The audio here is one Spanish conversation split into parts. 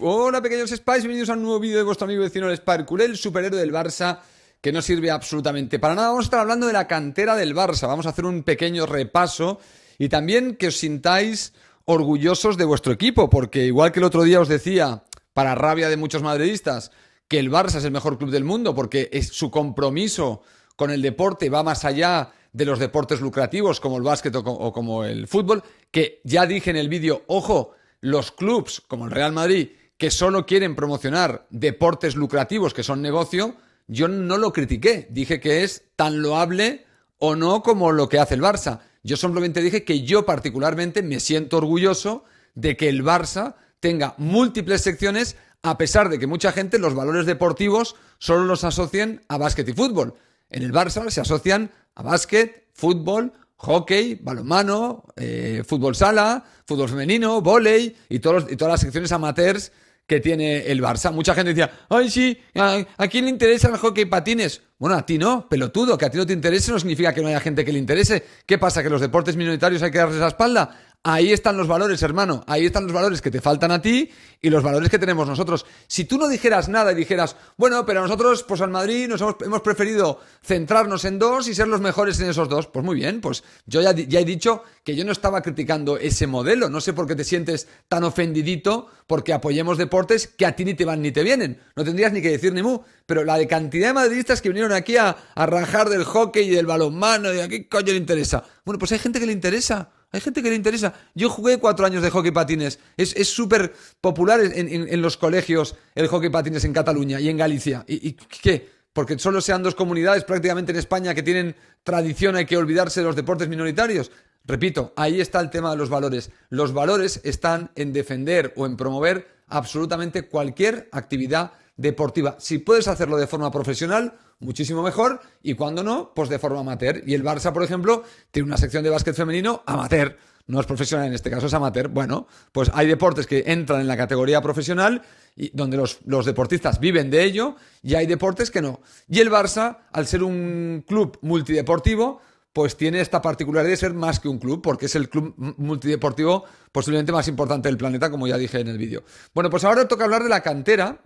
Hola pequeños Spies, bienvenidos a un nuevo vídeo de vuestro amigo vecino el Sparkle, el superhéroe del Barça que no sirve absolutamente para nada. Vamos a estar hablando de la cantera del Barça, vamos a hacer un pequeño repaso y también que os sintáis orgullosos de vuestro equipo, porque igual que el otro día os decía, para rabia de muchos madridistas, que el Barça es el mejor club del mundo porque es su compromiso con el deporte va más allá de los deportes lucrativos como el básquet o como el fútbol, que ya dije en el vídeo, ojo, los clubs como el Real Madrid que solo quieren promocionar deportes lucrativos que son negocio, yo no lo critiqué. Dije que es tan loable o no como lo que hace el Barça. Yo simplemente dije que yo particularmente me siento orgulloso de que el Barça tenga múltiples secciones a pesar de que mucha gente los valores deportivos solo los asocian a básquet y fútbol. En el Barça se asocian a básquet, fútbol, hockey, balonmano, eh, fútbol sala, fútbol femenino, volei y, y todas las secciones amateurs que tiene el Barça. Mucha gente decía, ay, sí, ¿a, quién le interesa el hockey patines? Bueno, a ti no, pelotudo, que a ti no te interese no significa que no haya gente que le interese. ¿Qué pasa? ¿Que los deportes minoritarios hay que darles la espalda? Ahí están los valores, hermano. Ahí están los valores que te faltan a ti y los valores que tenemos nosotros. Si tú no dijeras nada y dijeras, bueno, pero nosotros, pues al Madrid, nos hemos, preferido centrarnos en dos y ser los mejores en esos dos. Pues muy bien, pues yo ya, he dicho que yo no estaba criticando ese modelo. No sé por qué te sientes tan ofendidito porque apoyemos deportes que a ti ni te van ni te vienen. No tendrías ni que decir ni mu. Pero la de cantidad de madridistas que vinieron aquí a, a rajar del hockey y del balonmano a qué coño le interesa. Bueno, pues hay gente que le interesa. Hay gente que le interesa. Yo jugué cuatro años de hockey patines. Es súper popular en, los colegios el hockey patines en Cataluña y en Galicia. ¿Y, ¿Y, qué? Porque solo sean dos comunidades prácticamente en España que tienen tradición, hay que olvidarse de los deportes minoritarios. Repito, ahí está el tema de los valores. Los valores están en defender o en promover absolutamente cualquier actividad deportiva. Si puedes hacerlo de forma profesional, muchísimo mejor, y cuando no, pues de forma amateur. Y el Barça, por ejemplo, tiene una sección de básquet femenino amateur. No es profesional, en este caso es amateur. Bueno, pues hay deportes que entran en la categoría profesional y donde los, los deportistas viven de ello y hay deportes que no. Y el Barça, al ser un club multideportivo, pues tiene esta particularidad de ser más que un club, porque es el club multideportivo posiblemente más importante del planeta, como ya dije en el vídeo. Bueno, pues ahora toca hablar de la cantera,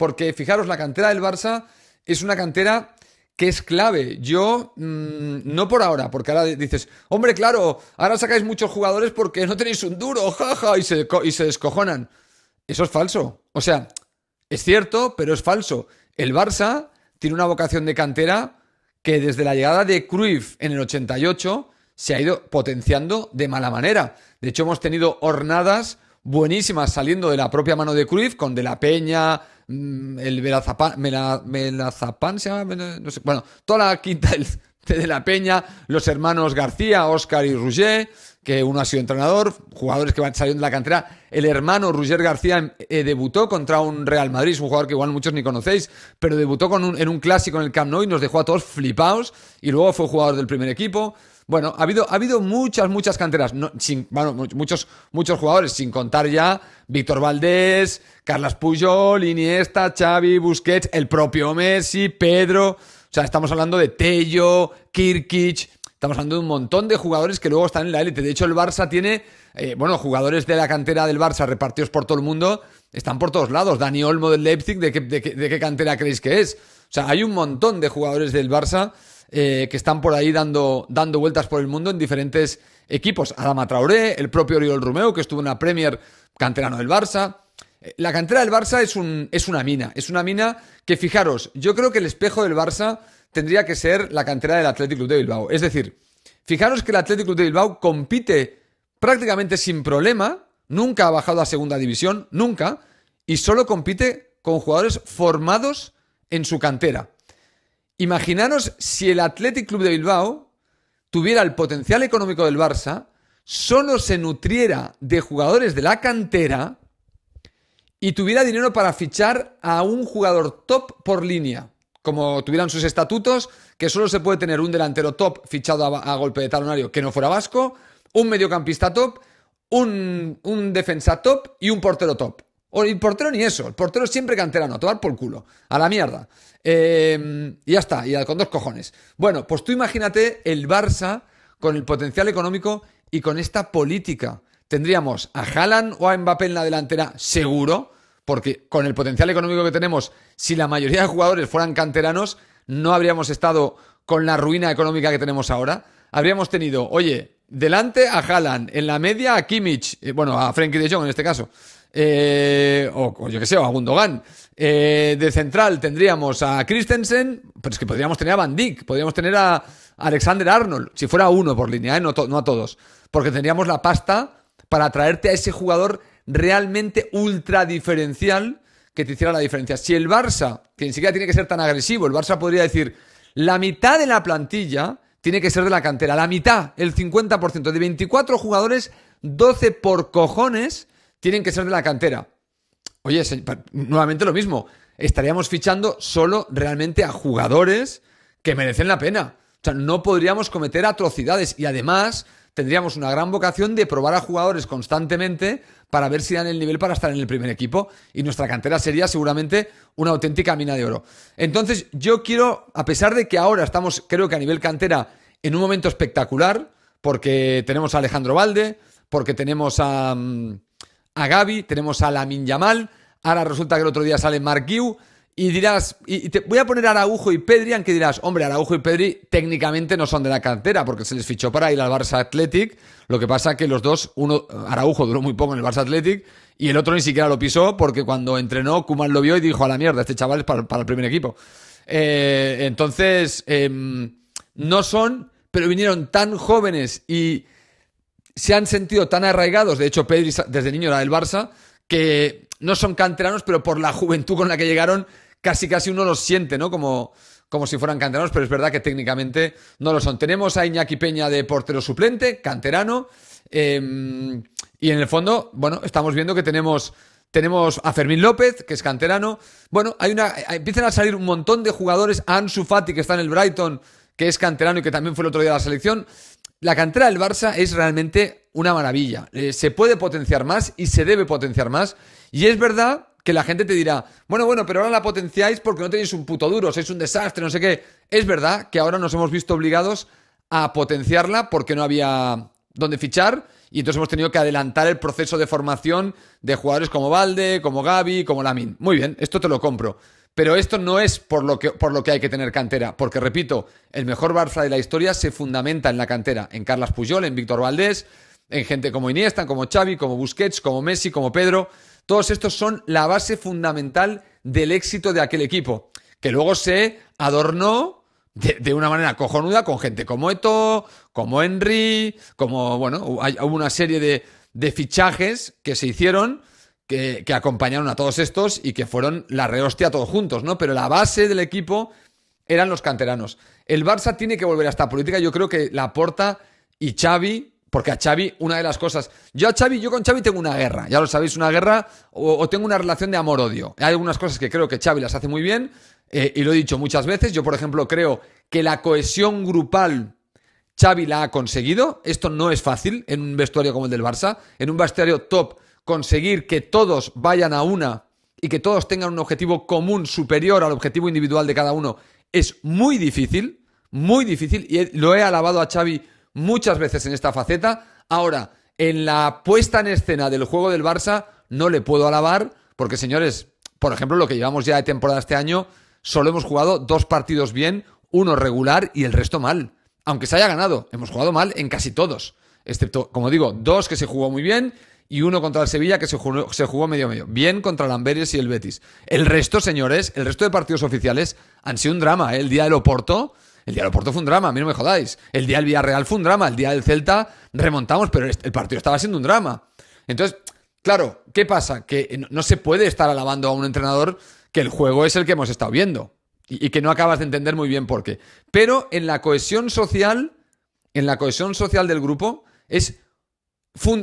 porque fijaros, la cantera del Barça es una cantera que es clave. Yo, mm, no por ahora, porque ahora dices, hombre, claro, ahora sacáis muchos jugadores porque no tenéis un duro, jaja, y se, y se descojonan. Eso es falso. O sea, es cierto, pero es falso. El Barça tiene una vocación de cantera que desde la llegada de Cruyff en el 88 se ha ido potenciando de mala manera. De hecho, hemos tenido hornadas buenísimas saliendo de la propia mano de Cruyff, con De la Peña, Mm, el Melazapán, se llama, no sé, bueno, toda la quinta de la Peña, los hermanos García, Óscar y ruger que uno ha sido entrenador, jugadores que van saliendo de la cantera. El hermano Ruger García eh, debutó contra un Real Madrid, un jugador que igual muchos ni conocéis, pero debutó con en un clásico en el Camp Nou y nos dejó a todos flipados. Y luego fue jugador del primer equipo. Bueno, ha habido, ha habido muchas, muchas canteras. No, sin, bueno, muchos, muchos jugadores, sin contar ya Víctor Valdés, Carlas Puyol, Iniesta, Xavi, Busquets, el propio Messi, Pedro. O sea, estamos hablando de Tello, Kirkic, Estamos hablando de un montón de jugadores que luego están en la élite. De hecho, el Barça tiene, eh, bueno, jugadores de la cantera del Barça repartidos por todo el mundo, están por todos lados. Dani Olmo del Leipzig, ¿de qué, de qué cantera creéis que es? O sea, hay un montón de jugadores del Barça eh, que están por ahí dando, dando vueltas por el mundo en diferentes equipos. Adama Traoré, el propio Oriol Romeo, que estuvo en la Premier, canterano del Barça. Eh, la cantera del Barça es, es una mina, es una mina que fijaros, yo creo que el espejo del Barça tendría que ser la cantera del Athletic Club de Bilbao. Es decir, fijaros que el Athletic Club de Bilbao compite prácticamente sin problema, nunca ha bajado a segunda división, nunca, y solo compite con jugadores formados en su cantera. Imaginaros si el Athletic Club de Bilbao tuviera el potencial económico del Barça, solo se nutriera de jugadores de la cantera y tuviera dinero para fichar a un jugador top por línea. Como tuvieran sus estatutos, que solo se puede tener un delantero top fichado a, golpe de talonario que no fuera vasco, un mediocampista top, un defensa top y un portero top. O el portero ni eso. El portero siempre canterano, a tomar por culo. A la mierda. Em, y ya está, y con dos cojones. Bueno, pues tú imagínate el Barça con el potencial económico y con esta política. Tendríamos a Haaland o a Mbappé en la delantera, seguro, porque con el potencial económico que tenemos, si la mayoría de jugadores fueran canteranos, no habríamos estado con la ruina económica que tenemos ahora. Habríamos tenido, oye, delante a Haaland, en la media a Kimmich, eh, bueno, a Frenkie de Jong en este caso, eh, o, yo que sé, o a Gundogan. Eh, de central tendríamos a Christensen, pero es que podríamos tener a Van Dijk, podríamos tener a Alexander Arnold, si fuera uno por línea, eh, no, no, a todos, porque tendríamos la pasta para traerte a ese jugador realmente ultra diferencial que te hiciera la diferencia. Si el Barça, que ni siquiera tiene que ser tan agresivo, el Barça podría decir, la mitad de la plantilla tiene que ser de la cantera, la mitad, el 50%, de 24 jugadores, 12 por cojones tienen que ser de la cantera. Oye, nuevamente lo mismo. Estaríamos fichando solo realmente a jugadores que merecen la pena. O sea, no podríamos cometer atrocidades y además tendríamos una gran vocación de probar a jugadores constantemente para ver si dan el nivel para estar en el primer equipo y nuestra cantera sería seguramente una auténtica mina de oro. Entonces yo quiero, a pesar de que ahora estamos creo que a nivel cantera en un momento espectacular, porque tenemos a Alejandro Valde, porque tenemos a... Mm, a Gaby, tenemos a Lamin Yamal, ahora resulta que el otro día sale Marquiu y dirás, y te, voy a poner a Araujo y Pedri, aunque dirás, hombre, Araujo y Pedri técnicamente no son de la cantera porque se les fichó para ir al Barça Athletic, lo que pasa que los dos, uno, Araujo duró muy poco en el Barça Athletic y el otro ni siquiera lo pisó porque cuando entrenó, Kuman lo vio y dijo, a la mierda, este chaval es para, el primer equipo. Eh, entonces, em, no son, pero vinieron tan jóvenes y se han sentido tan arraigados, de hecho Pedri desde niño era del Barça, que no son canteranos, pero por la juventud con la que llegaron, casi casi uno los siente, ¿no? Como, como si fueran canteranos, pero es verdad que técnicamente no lo son. Tenemos a Iñaki Peña de portero suplente, canterano, em, y en el fondo, bueno, estamos viendo que tenemos... Tenemos a Fermín López, que es canterano. Bueno, hay una, eh, empiezan a salir un montón de jugadores. Ansu Fati, que está en el Brighton, que es canterano y que también fue el otro día de la selección la cantera del Barça es realmente una maravilla. Eh, se puede potenciar más y se debe potenciar más. Y es verdad que la gente te dirá, bueno, bueno, pero ahora la potenciáis porque no tenéis un puto duro, sois un desastre, no sé qué. Es verdad que ahora nos hemos visto obligados a potenciarla porque no había dónde fichar y entonces hemos tenido que adelantar el proceso de formación de jugadores como Valde, como Gaby, como Lamin. Muy bien, esto te lo compro. Pero esto no es por lo, que, por lo que hay que tener cantera, porque repito, el mejor Barça de la historia se fundamenta en la cantera, en Carlas Puyol, en Víctor Valdés, en gente como Iniesta, como Xavi, como Busquets, como Messi, como Pedro. Todos estos son la base fundamental del éxito de aquel equipo, que luego se adornó de, una manera cojonuda con gente como Eto, como Henry, como, bueno, hubo una serie de fichajes que se hicieron que, acompañaron a todos estos y que fueron la rehostia todos juntos, ¿no? Pero la base del equipo eran los canteranos. El Barça tiene que volver a esta política. Yo creo que la porta y Xavi, porque a Xavi, una de las cosas. Yo a Xavi, yo con Xavi tengo una guerra, ya lo sabéis, una guerra, o, tengo una relación de amor-odio. Hay algunas cosas que creo que Xavi las hace muy bien, eh, y lo he dicho muchas veces. Yo, por ejemplo, creo que la cohesión grupal Xavi la ha conseguido. Esto no es fácil en un vestuario como el del Barça, en un vestuario top conseguir que todos vayan a una y que todos tengan un objetivo común superior al objetivo individual de cada uno es muy difícil, muy difícil, y lo he alabado a Xavi muchas veces en esta faceta. Ahora, en la puesta en escena del juego del Barça no le puedo alabar, porque señores, por ejemplo, lo que llevamos ya de temporada este año, solo hemos jugado dos partidos bien, uno regular y el resto mal. Aunque se haya ganado, hemos jugado mal en casi todos, excepto, como digo, dos que se jugó muy bien y uno contra el Sevilla que se jugó, se jugó medio medio. Bien contra el Amberes y el Betis. El resto, señores, el resto de partidos oficiales han sido un drama. ¿eh? El día del Oporto, el día del Oporto fue un drama, a mí no me jodáis. El día del Villarreal fue un drama, el día del Celta remontamos, pero el partido estaba siendo un drama. Entonces, claro, ¿qué pasa? Que no se puede estar alabando a un entrenador que el juego es el que hemos estado viendo y, y que no acabas de entender muy bien por qué. Pero en la cohesión social, en la cohesión social del grupo, es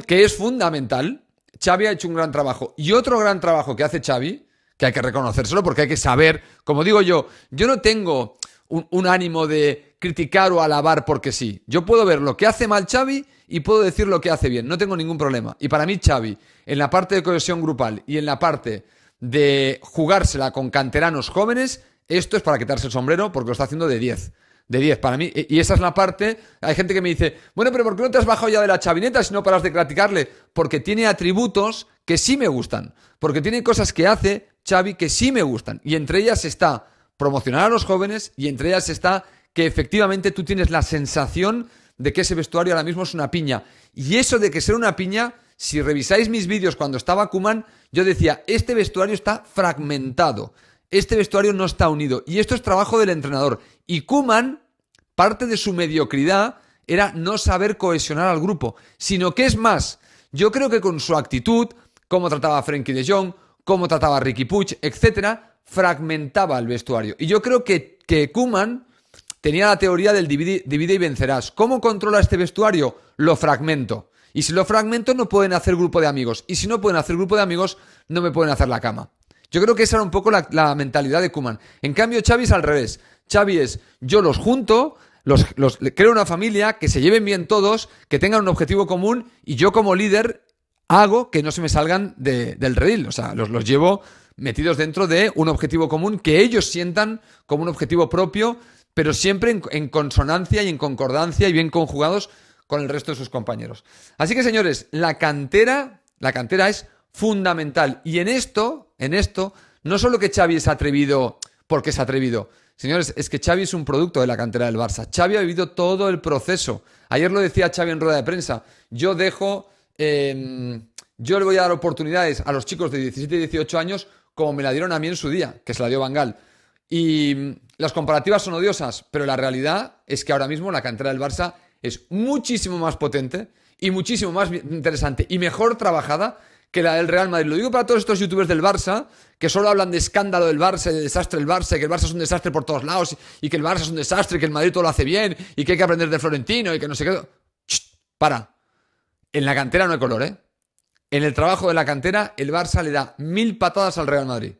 que es fundamental. Xavi ha hecho un gran trabajo. Y otro gran trabajo que hace Xavi, que hay que reconocérselo porque hay que saber, como digo yo, yo no tengo un, un ánimo de criticar o alabar porque sí. Yo puedo ver lo que hace mal Xavi y puedo decir lo que hace bien, no tengo ningún problema. Y para mí Xavi, en la parte de cohesión grupal y en la parte de jugársela con canteranos jóvenes, esto es para quitarse el sombrero porque lo está haciendo de 10 de 10 para mí. Y esa es la parte. Hay gente que me dice, bueno, pero ¿por qué no te has bajado ya de la chavineta si no paras de platicarle? Porque tiene atributos que sí me gustan. Porque tiene cosas que hace Xavi que sí me gustan. Y entre ellas está promocionar a los jóvenes y entre ellas está que efectivamente tú tienes la sensación de que ese vestuario ahora mismo es una piña. Y eso de que ser una piña, si revisáis mis vídeos cuando estaba Kuman, yo decía, este vestuario está fragmentado este vestuario no está unido. Y esto es trabajo del entrenador. Y Kuman, parte de su mediocridad era no saber cohesionar al grupo, sino que es más, yo creo que con su actitud, Como trataba a Frenkie de Jong, Como trataba a Ricky Puch, etcétera, fragmentaba el vestuario. Y yo creo que, Kuman tenía la teoría del divide, divide y vencerás. ¿Cómo controla este vestuario? Lo fragmento. Y si lo fragmento no pueden hacer grupo de amigos. Y si no pueden hacer grupo de amigos, no me pueden hacer la cama. Yo creo que esa era un poco la, mentalidad de Kuman. En cambio, Xavi es al revés. Xavi es, yo los junto, los, creo una familia, que se lleven bien todos, que tengan un objetivo común y yo como líder hago que no se me salgan del redil. O sea, los, los llevo metidos dentro de un objetivo común que ellos sientan como un objetivo propio, pero siempre en, en consonancia y en concordancia y bien conjugados con el resto de sus compañeros. Así que señores, la cantera, la cantera es fundamental. Y en esto, en esto, no solo que Xavi es atrevido porque es atrevido. Señores, es que Xavi es un producto de la cantera del Barça. Xavi ha vivido todo el proceso. Ayer lo decía Xavi en rueda de prensa. Yo dejo, em, yo le voy a dar oportunidades a los chicos de 17 y 18 años como me la dieron a mí en su día, que se la dio Bangal. Y mm, las comparativas son odiosas, pero la realidad es que ahora mismo la cantera del Barça es muchísimo más potente y muchísimo más interesante y mejor trabajada que la del Real Madrid. Lo digo para todos estos youtubers del Barça, que solo hablan de escándalo del Barça, de desastre del Barça, que el Barça es un desastre por todos lados, y que el Barça es un desastre, que el Madrid todo lo hace bien, y que hay que aprender de Florentino, y que no sé qué. para. En la cantera no hay color, ¿eh? En el trabajo de la cantera, el Barça le da mil patadas al Real Madrid.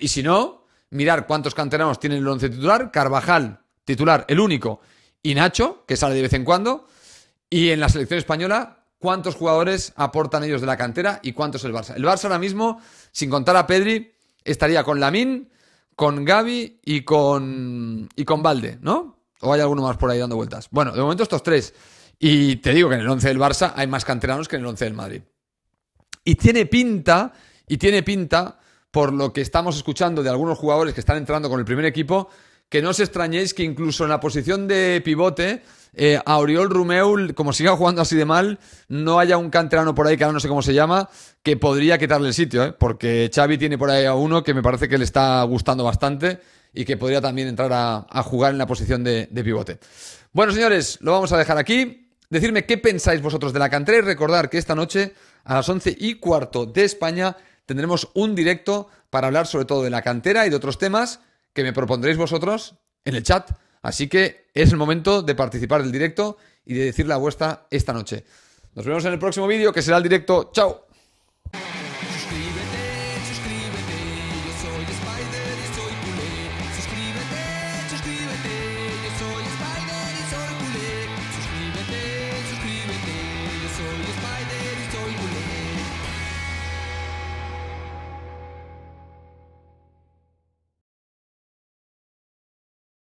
y si no, mirar cuántos canteranos tienen el once titular, Carvajal, titular, el único, y Nacho, que sale de vez en cuando. Y en la selección española, cuántos jugadores aportan ellos de la cantera y cuántos el Barça. El Barça ahora mismo, sin contar a Pedri, estaría con Lamín, con Gaby y con, y con Valde, ¿no? O hay alguno más por ahí dando vueltas. Bueno, de momento estos tres. Y te digo que en el 11 del Barça hay más canteranos que en el 11 del Madrid. Y tiene pinta, y tiene pinta, por lo que estamos escuchando de algunos jugadores que están entrando con el primer equipo, que no os extrañéis que incluso en la posición de pivote, eh, Auriol a como siga jugando así de mal, no haya un canterano por ahí, que ahora no sé cómo se llama, que podría quitarle el sitio, ¿eh? porque Xavi tiene por ahí a uno que me parece que le está gustando bastante y que podría también entrar a, jugar en la posición de, pivote. Bueno, señores, lo vamos a dejar aquí. Decirme qué pensáis vosotros de la cantera y recordar que esta noche a las once y cuarto de España tendremos un directo para hablar sobre todo de la cantera y de otros temas que me propondréis vosotros en el chat. Así que es el momento de participar del directo y de decir la vuestra esta noche. Nos vemos en el próximo vídeo, que será el directo. ¡Chao!